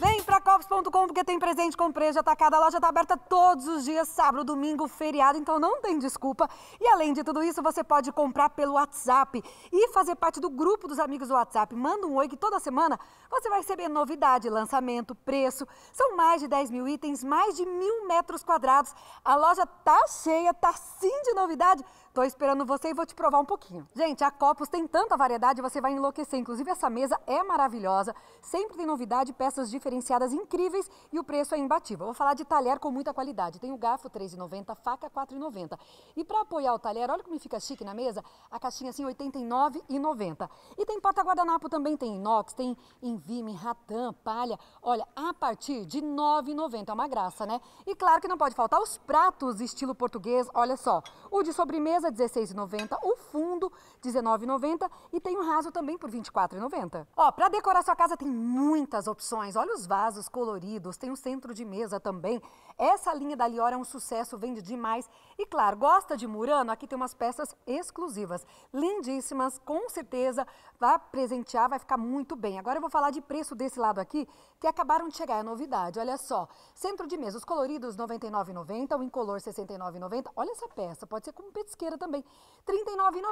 Vem pra coffs.com porque tem presente, comprei, já cada a loja tá aberta todos os dias, sábado, domingo, feriado, então não tem desculpa. E além de tudo isso, você pode comprar pelo WhatsApp e fazer parte do grupo dos amigos do WhatsApp. Manda um oi que toda semana você vai receber novidade, lançamento, preço. São mais de 10 mil itens, mais de mil metros quadrados. A loja tá cheia, tá sim de novidade. Tô esperando você e vou te provar um pouquinho. Gente, a Copos tem tanta variedade, você vai enlouquecer. Inclusive, essa mesa é maravilhosa. Sempre tem novidade, peças diferenciadas incríveis e o preço é imbatível. Vou falar de talher com muita qualidade. Tem o garfo R$ 3,90, faca R$ 4,90. E para apoiar o talher, olha como fica chique na mesa, a caixinha assim R$ 89,90. E tem porta-guardanapo também, tem inox, tem envime, ratã, palha. Olha, a partir de R$ 9,90. É uma graça, né? E claro que não pode faltar os pratos estilo português. Olha só, o de sobremesa cinza 16,90, o fundo 19,90 e tem o raso também por 24,90. Ó, para decorar sua casa tem muitas opções. Olha os vasos coloridos, tem um centro de mesa também. Essa linha da Liora é um sucesso, vende demais. E claro, gosta de Murano? Aqui tem umas peças exclusivas, lindíssimas, com certeza vai presentear, vai ficar muito bem. Agora eu vou falar de preço desse lado aqui, que acabaram de chegar, é novidade, olha só. Centro de mesa, os coloridos R$ 99,90, o incolor R$ 69,90. Olha essa peça, pode ser como petisqueira também. R$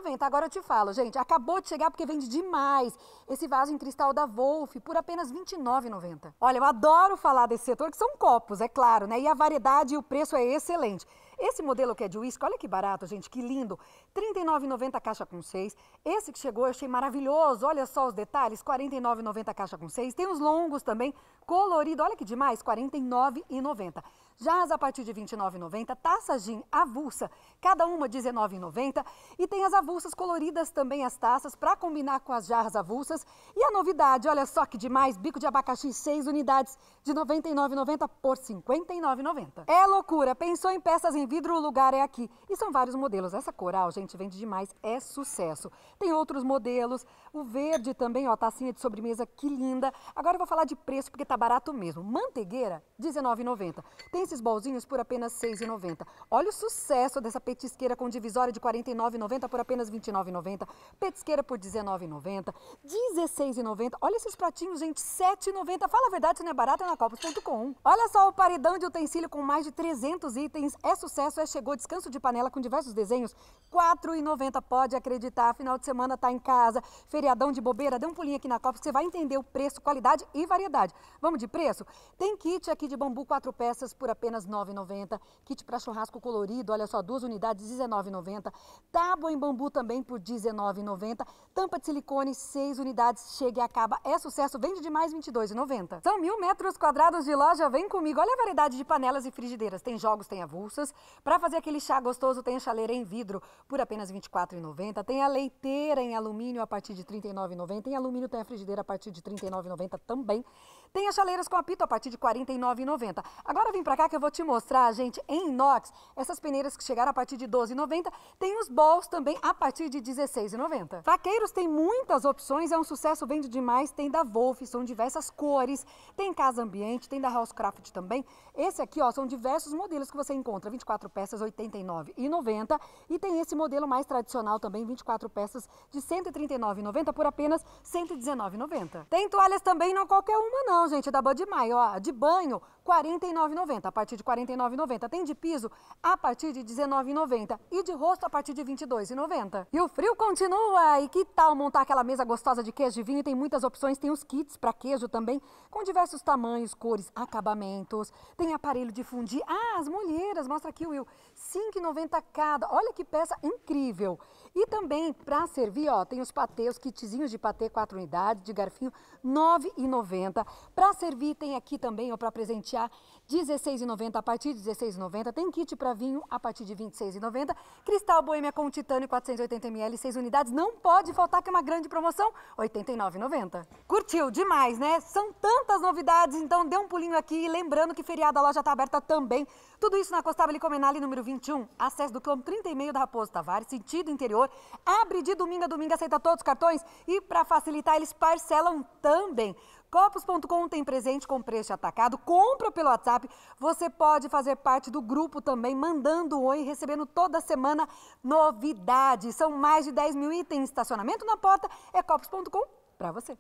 39,90. Agora eu te falo, gente, acabou de chegar porque vende demais esse vaso em cristal da Wolf por apenas R$ 29,90. Olha, eu adoro falar desse setor, que são copos, é claro, né? E a variedade e o preço é excelente. Esse modelo que é de uísque, olha que barato, gente, que lindo. R$ 39,90 caixa com 6. Esse que chegou eu achei maravilhoso, olha só os detalhes, R$ 49,90 caixa com 6. Tem os longos também, colorido, olha que demais, R$ 49,90. Jazz a partir de R$ 29,90, taça gin avulsa, cada uma R$ 19,90. E tem as avulsas coloridas também, as taças, para combinar com as jarras avulsas. E a novidade, olha só que demais, bico de abacaxi, 6 unidades de R$ 99,90 por R$ 59,90. É loucura, pensou em peças em vidro, o lugar é aqui. E são vários modelos. Essa coral, gente, vende demais, é sucesso. Tem outros modelos, o verde também, ó, tacinha de sobremesa, que linda. Agora eu vou falar de preço, porque tá barato mesmo. Mantegueira, R$19,90. Tem esses bolzinhos por apenas R$6,90. Olha o sucesso dessa petisqueira com divisória de R$49,90 por apenas R$29,90. Petisqueira por R$19,90. R$16,90. Olha esses pratinhos, gente, R$7,90. Fala a verdade, se não é barato, é na copos.com. Olha só o paredão de utensílio com mais de 300 itens. É sucesso acesso é Chegou Descanso de Panela com diversos desenhos. R$ 4,90, pode acreditar. Final de semana está em casa, feriadão de bobeira, dê um pulinho aqui na Cofre, você vai entender o preço, qualidade e variedade. Vamos de preço? Tem kit aqui de bambu, quatro peças por apenas R$ 9,90. Kit para churrasco colorido, olha só, duas unidades, R$ 19,90. Tábua em bambu também por R$ 19,90. Tampa de silicone, seis unidades, chega e acaba. É sucesso, vende demais R$ 22,90. São mil metros quadrados de loja, vem comigo. Olha a variedade de panelas e frigideiras. Tem jogos, tem avulsas, para fazer aquele chá gostoso, tem a chaleira em vidro por apenas R$ 24,90. Tem a leiteira em alumínio a partir de R$ 39,90. Em alumínio tem a frigideira a partir de R$ 39,90 também. Tem as chaleiras com apito a partir de R$ 49,90. Agora vem para cá que eu vou te mostrar, gente, em inox, essas peneiras que chegaram a partir de R$ 12,90. Tem os bowls também a partir de R$ 16,90. Faqueiros tem muitas opções, é um sucesso, vende demais. Tem da Wolf, são diversas cores. Tem casa ambiente, tem da Housecraft também. Esse aqui, ó, são diversos modelos que você encontra. 24 24 peças, R$ 89,90. E tem esse modelo mais tradicional também, 24 peças de R$ 139,90 por apenas R$ 119,90. Tem toalhas também, não qualquer uma não, gente, é da Budmai, ó, de banho, 49,90. A partir de 49,90. Tem de piso a partir de 19,90 e de rosto a partir de 22,90. E o frio continua. E que tal montar aquela mesa gostosa de queijo e vinho? Tem muitas opções, tem os kits para queijo também, com diversos tamanhos, cores, acabamentos. Tem aparelho de fundir. Ah, as mulheres, mostra aqui, Will. 5,90 cada. Olha que peça incrível. E também para servir, ó, tem os patês, os kitzinhos de patê, quatro unidades, de garfinho, R$ 9,90. Para servir, tem aqui também, ó, para presentear, R$ 16,90 a partir de R$ 16,90. Tem kit para vinho a partir de R$ 26,90. Cristal Boêmia com titânio, 480ml, 6 unidades. Não pode faltar, que é uma grande promoção, R$ 89,90. Curtiu demais, né? São tantas novidades, então dê um pulinho aqui. E lembrando que feriado a loja está aberta também. Tudo isso na Costabile Comenale, número 21. Acesso do quilômetro 30,5 da Raposo Tavares, sentido interior Abre de domingo a domingo, aceita todos os cartões e, para facilitar, eles parcelam também. Copos.com tem presente com preço atacado. Compra pelo WhatsApp. Você pode fazer parte do grupo também, mandando um oi, recebendo toda semana novidades. São mais de 10 mil itens. Estacionamento na porta é copos.com para você.